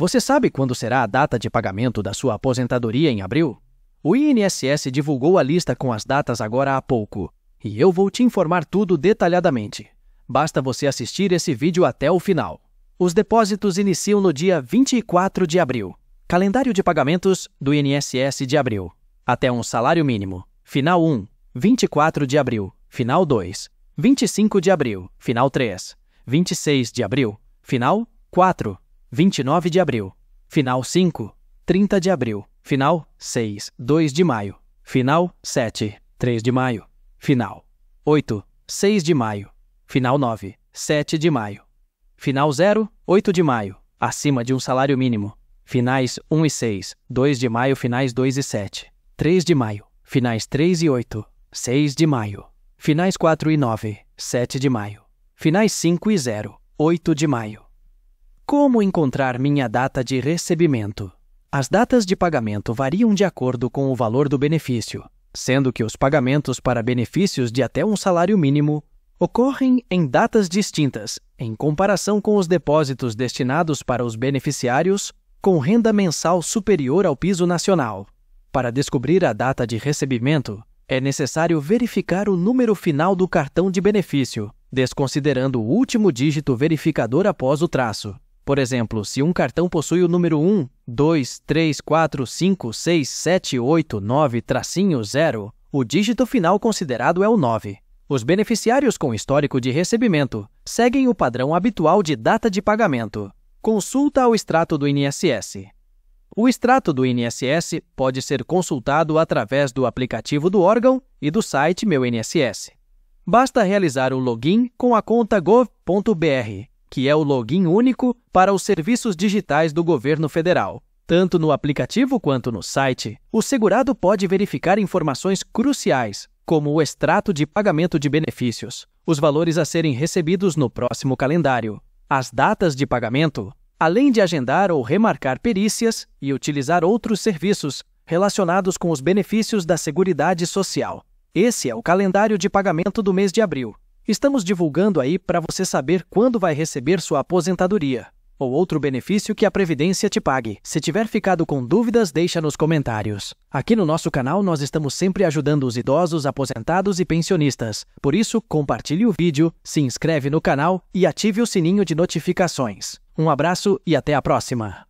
Você sabe quando será a data de pagamento da sua aposentadoria em abril? O INSS divulgou a lista com as datas agora há pouco, e eu vou te informar tudo detalhadamente. Basta você assistir esse vídeo até o final. Os depósitos iniciam no dia 24 de abril. Calendário de pagamentos do INSS de abril. Até um salário mínimo. Final 1, 24 de abril. Final 2, 25 de abril. Final 3, 26 de abril. Final 4, 29 de abril. Final 5, 30 de abril. Final 6, 2 de maio. Final 7, 3 de maio. Final 8, 6 de maio. Final 9, 7 de maio. Final 0, 8 de maio. Acima de um salário mínimo. Finais 1 e 6, 2 de maio. Finais 2 e 7, 3 de maio. Finais 3 e 8, 6 de maio. Finais 4 e 9, 7 de maio. Finais 5 e 0, 8 de maio. Como encontrar minha data de recebimento? As datas de pagamento variam de acordo com o valor do benefício, sendo que os pagamentos para benefícios de até um salário mínimo ocorrem em datas distintas, em comparação com os depósitos destinados para os beneficiários com renda mensal superior ao piso nacional. Para descobrir a data de recebimento, é necessário verificar o número final do cartão de benefício, desconsiderando o último dígito verificador após o traço. Por exemplo, se um cartão possui o número 1, 2, 3, 4, 5, 6, 7, 8, 9, tracinho 0, o dígito final considerado é o 9. Os beneficiários com histórico de recebimento seguem o padrão habitual de data de pagamento. Consulta ao extrato do INSS. O extrato do INSS pode ser consultado através do aplicativo do órgão e do site Meu INSS. Basta realizar o login com a conta gov.br que é o login único para os serviços digitais do governo federal. Tanto no aplicativo quanto no site, o segurado pode verificar informações cruciais, como o extrato de pagamento de benefícios, os valores a serem recebidos no próximo calendário, as datas de pagamento, além de agendar ou remarcar perícias e utilizar outros serviços relacionados com os benefícios da Seguridade Social. Esse é o calendário de pagamento do mês de abril, Estamos divulgando aí para você saber quando vai receber sua aposentadoria ou outro benefício que a Previdência te pague. Se tiver ficado com dúvidas, deixa nos comentários. Aqui no nosso canal nós estamos sempre ajudando os idosos, aposentados e pensionistas. Por isso, compartilhe o vídeo, se inscreve no canal e ative o sininho de notificações. Um abraço e até a próxima!